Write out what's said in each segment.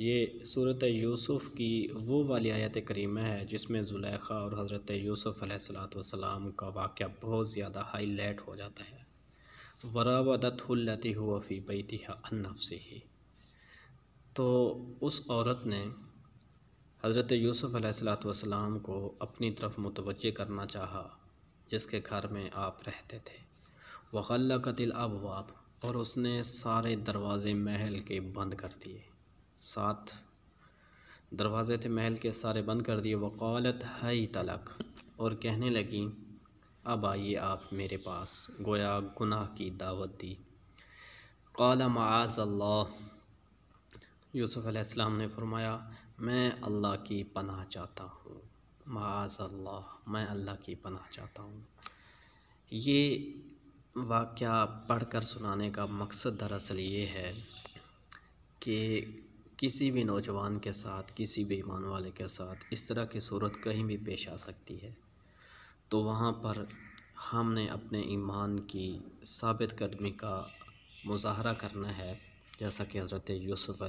ये सूरत यूसुफ़ की वो वाली आयत करीमा है जिसमें जुलेखा और हज़रत यूसुफ़ सलाम का वाक़ बहुत ज़्यादा हाईलाइट हो जाता है वरावदतुल्लती हुआ फ़ी बैतिहा अन्नफसी ही तो उस औरत ने हज़रत यूसुफ़ सलाम को अपनी तरफ मुतव करना चाहा जिसके घर में आप रहते थे दिल अब वाप और उसने सारे दरवाज़े महल के बंद कर दिए सात दरवाज़े थे महल के सारे बंद कर दिए वकालत हई तलक और कहने लगी अब आइए आप मेरे पास गोया गुनाह की दावत दी कला माज अल्लाह यूसुफ़ अलैहिस्सलाम ने फरमाया मैं अल्लाह की पनाह चाहता हूँ माज अल्लाह मैं अल्लाह की पनाह चाहता हूँ ये वाक़ पढ़ कर सुनाने का मकसद दरअसल ये है कि किसी भी नौजवान के साथ किसी भी ईमान वाले के साथ इस तरह की सूरत कहीं भी पेश आ सकती है तो वहाँ पर हमने अपने ईमान की साबित कदमी का मुजाहरा करना है जैसा कि हज़रत यूसुफ़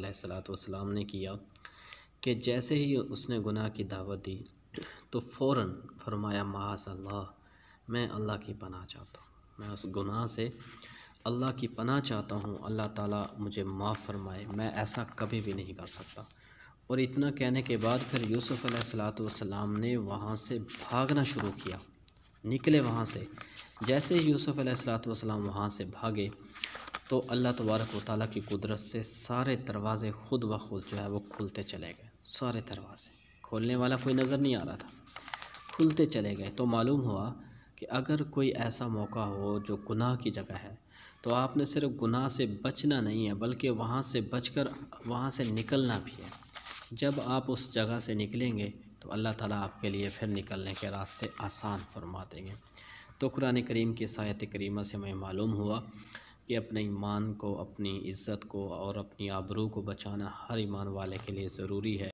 सलाम ने किया कि जैसे ही उसने गुनाह की दावत दी तो फ़ौर फरमाया मास अल्लाह मैं अल्लाह की पनाह चाहता हूँ मैं उस गुनाह से अल्लाह की पना चाहता हूँ अल्लाह ताला मुझे माफ़ फरमाए मैं ऐसा कभी भी नहीं कर सकता और इतना कहने के बाद फिर यूसुफ़ सलाम ने वहाँ से भागना शुरू किया निकले वहाँ से जैसे ही यूसुफ़ सलाम वहाँ से भागे तो अल्लाह तबारक वाली की कुदरत से सारे दरवाज़े खुद ब खुद जो है वो खुलते चले गए सारे दरवाज़े खोलने वाला कोई नज़र नहीं आ रहा था खुलते चले गए तो मालूम हुआ कि अगर कोई ऐसा मौका हो जो गुनाह की जगह है तो आपने सिर्फ गुनाह से बचना नहीं है बल्कि वहाँ से बचकर वहाँ से निकलना भी है जब आप उस जगह से निकलेंगे तो अल्लाह ताला आपके लिए फिर निकलने के रास्ते आसान फरमा देंगे तो कुरान करीम की सायत करीमा से हमें मालूम हुआ कि अपने ईमान को अपनी इज़्ज़त को और अपनी आबरू को बचाना हर ईमान वाले के लिए ज़रूरी है